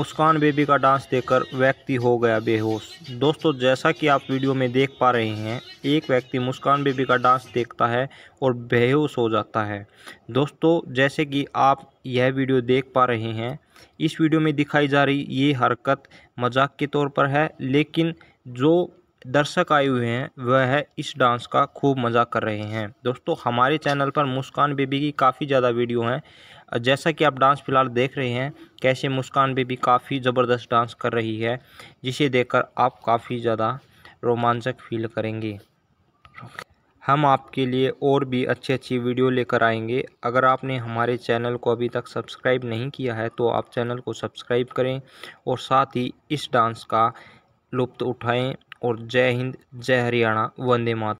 मुस्कान baby का dance देखकर व्यक्ति हो गया बेहोश दोस्तों जैसा कि आप वीडियो में देख पा रहे हैं एक व्यक्ति मुस्कान बेबी का डांस देखता है और बेहोश हो जाता है दोस्तों जैसे कि आप यह वीडियो देख पा रहे हैं इस वीडियो में दिखाई जा रही ये हरकत मजाक के तौर पर है लेकिन जो दर्शक आए हुए हैं वह इस डांस का खूब मज़ा कर रहे हैं दोस्तों हमारे चैनल पर मुस्कान बेबी की काफ़ी ज़्यादा वीडियो हैं जैसा कि आप डांस फिलहाल देख रहे हैं कैसे मुस्कान बेबी काफ़ी ज़बरदस्त डांस कर रही है जिसे देखकर आप काफ़ी ज़्यादा रोमांचक फील करेंगे हम आपके लिए और भी अच्छी अच्छी वीडियो लेकर आएंगे अगर आपने हमारे चैनल को अभी तक सब्सक्राइब नहीं किया है तो आप चैनल को सब्सक्राइब करें और साथ ही इस डांस का लुप्त उठाएं और जय हिंद जय हरियाणा वंदे मात